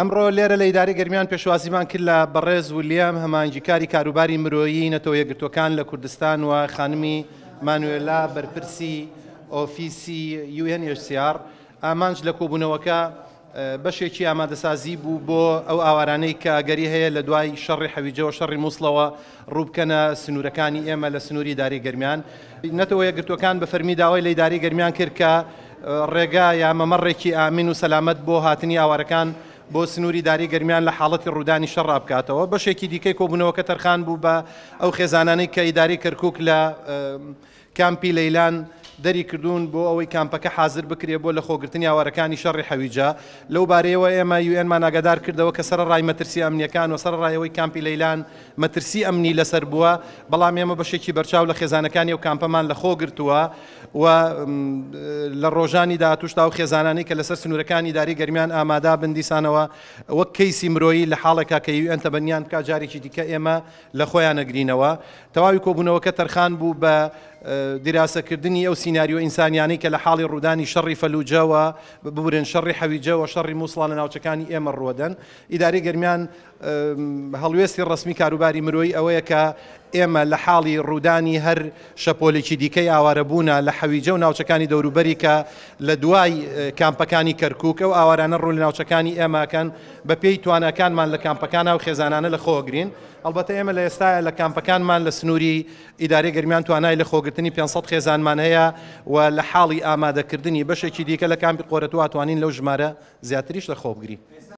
ئەمڕۆ لێرە لە ئیداری گەرمیان پێشوازیمان کرد لە بەڕێز ولیام هەمانجیکاری کاروباری مرۆیی نەتەوە یەکگرتوەکان لە کوردستان و خانمی مانوێلا بەرپرسی ئۆفیسی UNHCR ئامانج لە کۆبوونەوەکە بەشێکی ئامادەسازی بوو بۆ ئەو ئاوارانەی کە گەری هەیە لە دوای شەڕی حەویجەوە شەڕی مووسڵەوە ڕووبکەنە سنوورەکانی ئێمە لە سنووری داری گەرمیان نەتەوە یەکگرتوەکان بە فەرمی داوای لە داری گەرمیان کرد کە ڕێگا یا مەمەڕێکی ئامین و سەلامت بۆ هاتنی ئاوارەکان بۆ سنووری داری گەرمیان لە حاڵەتی ڕوودانی شەڕ بکاتەوە بەشێکی دیکەی کۆبوونەوەکە تەرخان بوو بە ئەو خێزانانی کە ئیداری کەرکک لە کامپی لەیلان دەری کردوون بۆ ئەوەی کامپەکە حاضر بکرێ بۆ لە خۆگرتنی یاوارەکانی شەڕی حەویجا لەو بارەیەوە ئێمە یوێنمان ئاگادار کردەوە کە سەر ڕای مەترسی ئەمنیەکان و سەر ڕایەوەی کامپی لەیلان مەترسی ئەمنی لەسەر بووە بەڵام ئێمە بەشێکی بەرچاو لە خێزانەکانی و کامپەمان لە خۆ گرتووە و لە ڕۆژانی داهاتوشتا و خێزانانی کە لەسەر سنوورەکانی داری گەرمیان ئامادا بندیسانەوە وەک کەیسی مرۆیی لە حاڵێکا کە یوێن تەبەنیان کا جارێکی دیکە ئێمە لە خۆیان نەگرینەوە تەواوی کۆبوونەوەکە تەرخان بوو بە دیراسەکردنی ئەو سینناریۆ ئینسانیانی کە لە حاڵی ڕوودانی شەڕی فەلوجەوە ببورن شەڕی حەویجەوە شەڕی مووسڵ لە ناوچەکانی ئێمە ڕوەدەن ئیداری گەرمیان هەڵوێستی ڕسمی کاروباری مرۆی ئەوەیە کە ئێمە لە حاڵی ڕوودانی هەر شەپۆلێکی دیکەی ئاوارەبوونا لە حەویجە و ناوچەکانی دەوروبەری کە لە دوای کامپەکانی کەرکک و ئاوارانە ڕوو لە ناوچەکانی ئێمەکەن بە پێی توانەکانمان لە کامپەکانە و خێزانانە لە خۆگرین ئەلبەتە ئێمە لە ئێستا لە کامپەکانمان لە سنووری ئیداری گەرمیان توانای لە خۆگرتنی 500 خێزانمان هەیە و لە حاڵی ئامادەکردنی بەشێکی دیکە لە کامپی قۆرەواتوانین لەو ژمارە زیاتریش لە خۆبگری.